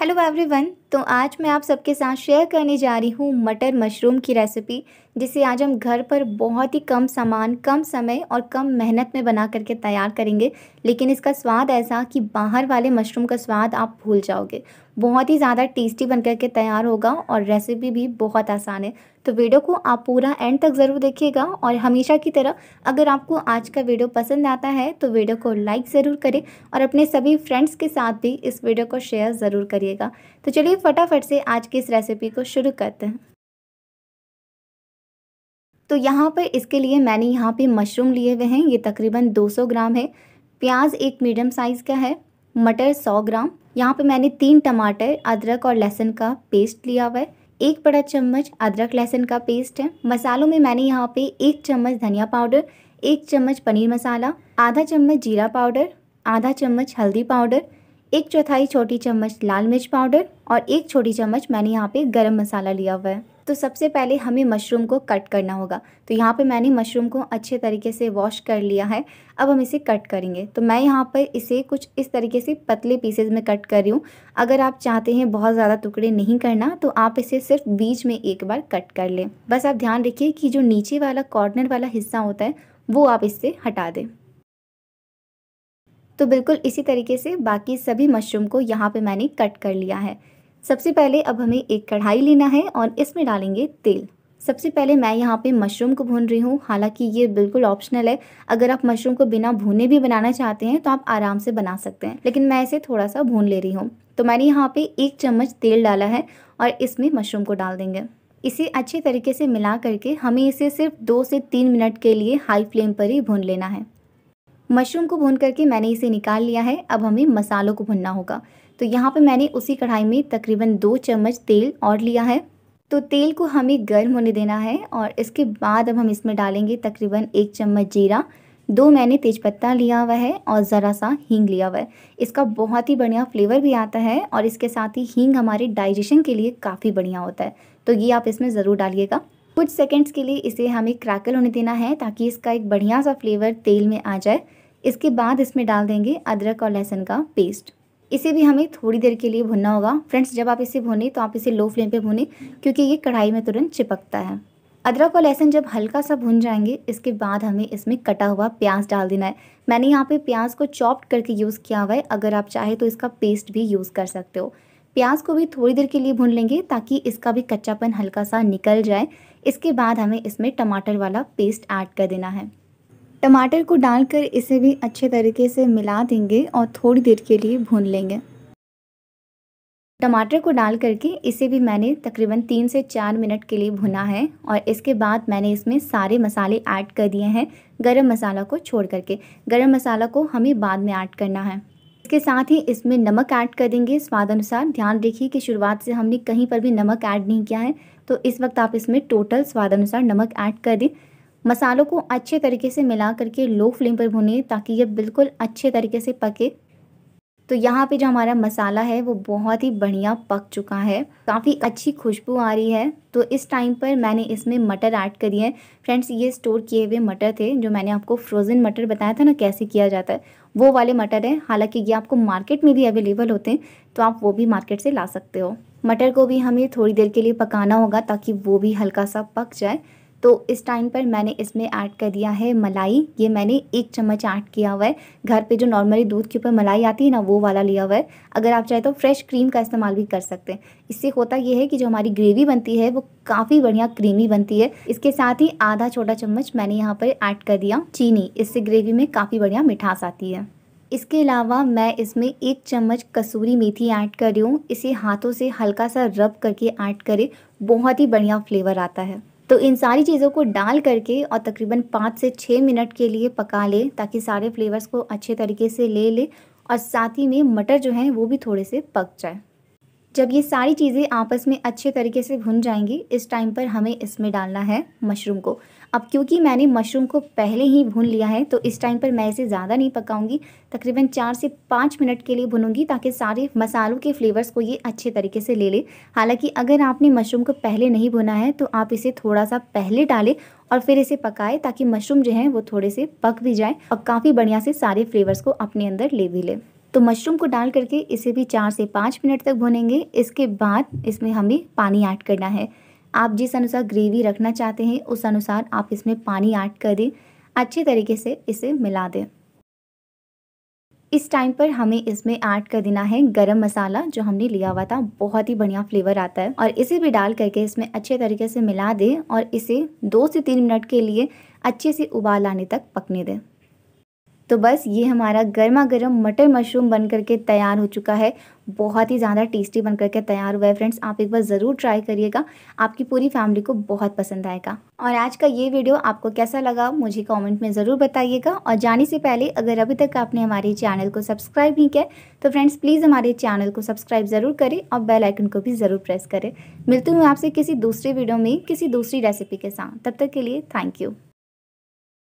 hello everyone तो आज मैं आप सबके साथ शेयर करने जा रही हूँ मटर मशरूम की रेसिपी जिसे आज हम घर पर बहुत ही कम सामान कम समय और कम मेहनत में बना करके तैयार करेंगे लेकिन इसका स्वाद ऐसा कि बाहर वाले मशरूम का स्वाद आप भूल जाओगे बहुत ही ज़्यादा टेस्टी बन करके तैयार होगा और रेसिपी भी बहुत आसान है तो वीडियो को आप पूरा एंड तक ज़रूर देखिएगा और हमेशा की तरह अगर आपको आज का वीडियो पसंद आता है तो वीडियो को लाइक ज़रूर करें और अपने सभी फ्रेंड्स के साथ भी इस वीडियो को शेयर ज़रूर करिएगा तो चलिए फटाफट से आज की इस रेसिपी को शुरू करते हैं तो यहाँ पर इसके लिए मैंने यहाँ पे मशरूम लिए हुए हैं ये तकरीबन 200 ग्राम है प्याज एक मीडियम साइज़ का है मटर 100 ग्राम यहाँ पे मैंने तीन टमाटर अदरक और लहसुन का पेस्ट लिया हुआ है एक बड़ा चम्मच अदरक लहसुन का पेस्ट है मसालों में मैंने यहाँ पे एक चम्मच धनिया पाउडर एक चम्मच पनीर मसाला आधा चम्मच जीरा पाउडर आधा चम्मच हल्दी पाउडर एक चौथाई छोटी चम्मच लाल मिर्च पाउडर और एक छोटी चम्मच मैंने यहाँ पे गरम मसाला लिया हुआ है तो सबसे पहले हमें मशरूम को कट करना होगा तो यहाँ पे मैंने मशरूम को अच्छे तरीके से वॉश कर लिया है अब हम इसे कट करेंगे तो मैं यहाँ पर इसे कुछ इस तरीके से पतले पीसेज में कट कर रही हूँ अगर आप चाहते हैं बहुत ज़्यादा टुकड़े नहीं करना तो आप इसे सिर्फ बीच में एक बार कट कर लें बस आप ध्यान रखिए कि जो नीचे वाला कॉर्नर वाला हिस्सा होता है वो आप इससे हटा दें तो बिल्कुल इसी तरीके से बाकी सभी मशरूम को यहाँ पे मैंने कट कर लिया है सबसे पहले अब हमें एक कढ़ाई लेना है और इसमें डालेंगे तेल सबसे पहले मैं यहाँ पे मशरूम को भून रही हूँ हालांकि ये बिल्कुल ऑप्शनल है अगर आप मशरूम को बिना भूने भी बनाना चाहते हैं तो आप आराम से बना सकते हैं लेकिन मैं इसे थोड़ा सा भून ले रही हूँ तो मैंने यहाँ पे एक चम्मच तेल डाला है और इसमें मशरूम को डाल देंगे इसे अच्छे तरीके से मिला करके हमें इसे सिर्फ दो से तीन मिनट के लिए हाई फ्लेम पर ही भून लेना है मशरूम को भून करके मैंने इसे निकाल लिया है अब हमें मसालों को भुनना होगा तो यहाँ पर मैंने उसी कढ़ाई में तकरीबन दो चम्मच तेल और लिया है तो तेल को हमें गर्म होने देना है और इसके बाद अब हम इसमें डालेंगे तकरीबन एक चम्मच जीरा दो मैंने तेज़पत्ता लिया हुआ है और ज़रा सा हींग लिया हुआ है इसका बहुत ही बढ़िया फ्लेवर भी आता है और इसके साथ ही हींग हमारे डाइजेशन के लिए काफ़ी बढ़िया होता है तो ये आप इसमें ज़रूर डालिएगा कुछ सेकेंड्स के लिए इसे हमें क्रैकल होने देना है ताकि इसका एक बढ़िया सा फ्लेवर तेल में आ जाए इसके बाद इसमें डाल देंगे अदरक और लहसुन का पेस्ट इसे भी हमें थोड़ी देर के लिए भुनना होगा फ्रेंड्स जब आप इसे भुने तो आप इसे लो फ्लेम पे भुने क्योंकि ये कढ़ाई में तुरंत चिपकता है अदरक और लहसुन जब हल्का सा भुन जाएंगे इसके बाद हमें इसमें कटा हुआ प्याज डाल देना है मैंने यहाँ पे प्याज को चॉप्ड करके यूज़ किया हुआ है अगर आप चाहे तो इसका पेस्ट भी यूज़ कर सकते हो प्याज को भी थोड़ी देर के लिए भून लेंगे ताकि इसका भी कच्चापन हल्का सा निकल जाए इसके बाद हमें इसमें टमाटर वाला पेस्ट ऐड कर देना है टमाटर को डालकर इसे भी अच्छे तरीके से मिला देंगे और थोड़ी देर के लिए भून लेंगे टमाटर को डाल करके इसे भी मैंने तकरीबन तीन से चार मिनट के लिए भुना है और इसके बाद मैंने इसमें सारे मसाले ऐड कर दिए हैं गरम मसाला को छोड़ करके गरम मसाला को हमें बाद में ऐड करना है इसके साथ ही इसमें नमक ऐड कर देंगे स्वाद अनुसार ध्यान रखिए कि शुरुआत से हमने कहीं पर भी नमक ऐड नहीं किया है तो इस वक्त आप इसमें टोटल स्वाद अनुसार नमक ऐड कर दें मसालों को अच्छे तरीके से मिला करके लो फ्लेम पर भुनिए ताकि ये बिल्कुल अच्छे तरीके से पके तो यहाँ पे जो हमारा मसाला है वो बहुत ही बढ़िया पक चुका है काफ़ी अच्छी खुशबू आ रही है तो इस टाइम पर मैंने इसमें मटर ऐड करी है फ्रेंड्स ये स्टोर किए हुए मटर थे जो मैंने आपको फ्रोज़न मटर बताया था ना कैसे किया जाता है वो वाले मटर हैं हालांकि ये आपको मार्केट में भी अवेलेबल होते हैं तो आप वो भी मार्केट से ला सकते हो मटर को भी हमें थोड़ी देर के लिए पकाना होगा ताकि वो भी हल्का सा पक जाए तो इस टाइम पर मैंने इसमें ऐड कर दिया है मलाई ये मैंने एक चम्मच ऐड किया हुआ है घर पे जो नॉर्मली दूध के ऊपर मलाई आती है ना वो वाला लिया हुआ है अगर आप चाहे तो फ्रेश क्रीम का इस्तेमाल भी कर सकते हैं इससे होता यह है कि जो हमारी ग्रेवी बनती है वो काफ़ी बढ़िया क्रीमी बनती है इसके साथ ही आधा छोटा चम्मच मैंने यहाँ पर ऐड कर दिया चीनी इससे ग्रेवी में काफ़ी बढ़िया मिठास आती है इसके अलावा मैं इसमें एक चम्मच कसूरी मेथी ऐड कर रही हूँ इसे हाथों से हल्का सा रब करके ऐड करें बहुत ही बढ़िया फ्लेवर आता है तो इन सारी चीज़ों को डाल करके और तकरीबन पाँच से छः मिनट के लिए पका लें ताकि सारे फ्लेवर्स को अच्छे तरीके से ले ले और साथ ही में मटर जो हैं वो भी थोड़े से पक जाए जब ये सारी चीज़ें आपस में अच्छे तरीके से भुन जाएंगी इस टाइम पर हमें इसमें डालना है मशरूम को अब क्योंकि मैंने मशरूम को पहले ही भून लिया है तो इस टाइम पर मैं इसे ज़्यादा नहीं पकाऊंगी तकरीबन चार से पाँच मिनट के लिए भुनूंगी ताकि सारे मसालों के फ्लेवर्स को ये अच्छे तरीके से ले ले हालांकि अगर आपने मशरूम को पहले नहीं भुना है तो आप इसे थोड़ा सा पहले डालें और फिर इसे पकाए ताकि मशरूम जो है वो थोड़े से पक भी जाए और काफ़ी बढ़िया से सारे फ्लेवर्स को अपने अंदर ले भी लें तो मशरूम को डाल करके इसे भी चार से पाँच मिनट तक भुनेंगे इसके बाद इसमें हमें पानी ऐड करना है आप जिस अनुसार ग्रेवी रखना चाहते हैं उस अनुसार आप इसमें पानी ऐड कर दें अच्छे तरीके से इसे मिला दें इस टाइम पर हमें इसमें ऐड कर देना है गरम मसाला जो हमने लिया हुआ था बहुत ही बढ़िया फ्लेवर आता है और इसे भी डाल करके इसमें अच्छे तरीके से मिला दें और इसे दो से तीन मिनट के लिए अच्छे से उबाल आने तक पकने दें तो बस ये हमारा गर्मा गर्म मटर मशरूम बन करके तैयार हो चुका है बहुत ही ज़्यादा टेस्टी बन करके तैयार हुआ है फ्रेंड्स आप एक बार ज़रूर ट्राई करिएगा आपकी पूरी फैमिली को बहुत पसंद आएगा और आज का ये वीडियो आपको कैसा लगा मुझे कमेंट में ज़रूर बताइएगा और जाने से पहले अगर अभी तक आपने हमारे चैनल को सब्सक्राइब नहीं किया तो फ्रेंड्स प्लीज़ हमारे चैनल को सब्सक्राइब ज़रूर करें और बेल आइकन को भी ज़रूर प्रेस करें मिलती हूँ आपसे किसी दूसरे वीडियो में किसी दूसरी रेसिपी के साथ तब तक के लिए थैंक यू